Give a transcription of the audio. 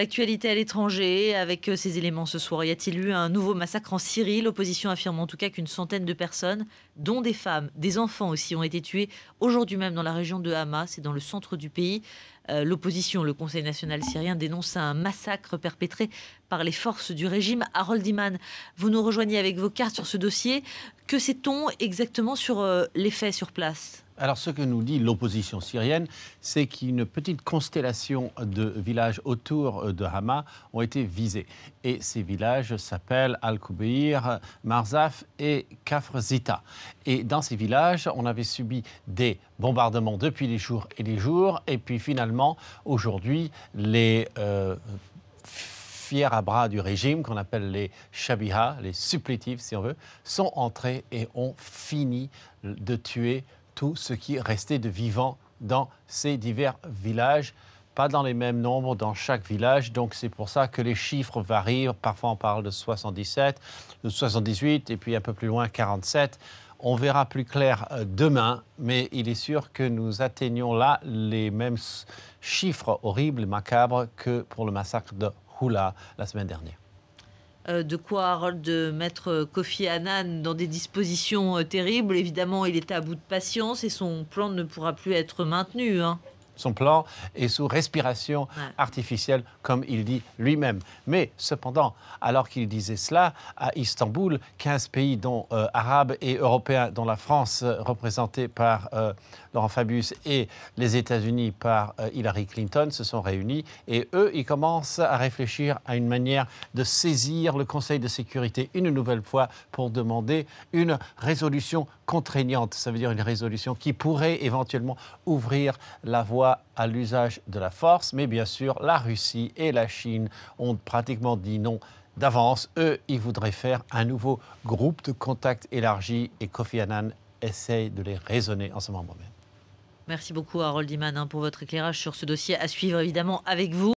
L'actualité à l'étranger, avec euh, ces éléments ce soir, y a-t-il eu un nouveau massacre en Syrie L'opposition affirme en tout cas qu'une centaine de personnes, dont des femmes, des enfants aussi, ont été tuées aujourd'hui même dans la région de Hamas et dans le centre du pays. Euh, l'opposition, le Conseil national syrien, dénonce un massacre perpétré par les forces du régime. Harold Iman, vous nous rejoignez avec vos cartes sur ce dossier. Que sait-on exactement sur euh, les faits sur place alors, ce que nous dit l'opposition syrienne, c'est qu'une petite constellation de villages autour de Hama ont été visés. Et ces villages s'appellent Al-Koubir, Marzaf et Kafr Zita. Et dans ces villages, on avait subi des bombardements depuis les jours et les jours. Et puis finalement, aujourd'hui, les. Euh, fiers à bras du régime, qu'on appelle les shabiha, les supplétifs si on veut, sont entrés et ont fini de tuer tout ce qui restait de vivant dans ces divers villages. Pas dans les mêmes nombres dans chaque village, donc c'est pour ça que les chiffres varient. Parfois on parle de 77, de 78 et puis un peu plus loin 47. On verra plus clair euh, demain, mais il est sûr que nous atteignons là les mêmes chiffres horribles, macabres que pour le massacre de Hula la semaine dernière. Euh, de quoi Harold de mettre euh, Kofi Annan dans des dispositions euh, terribles. Évidemment, il est à bout de patience et son plan ne pourra plus être maintenu. Hein son plan est sous respiration artificielle, comme il dit lui-même. Mais cependant, alors qu'il disait cela, à Istanbul, 15 pays, dont euh, arabes et européens, dont la France, euh, représentée par euh, Laurent Fabius, et les États-Unis par Hillary Clinton, se sont réunis. Et eux, ils commencent à réfléchir à une manière de saisir le Conseil de sécurité une nouvelle fois pour demander une résolution contraignante. Ça veut dire une résolution qui pourrait éventuellement ouvrir la voie à l'usage de la force, mais bien sûr, la Russie et la Chine ont pratiquement dit non d'avance. Eux, ils voudraient faire un nouveau groupe de contact élargi et Kofi Annan essaye de les raisonner en ce moment même. Merci beaucoup, Harold Iman, hein, pour votre éclairage sur ce dossier à suivre évidemment avec vous.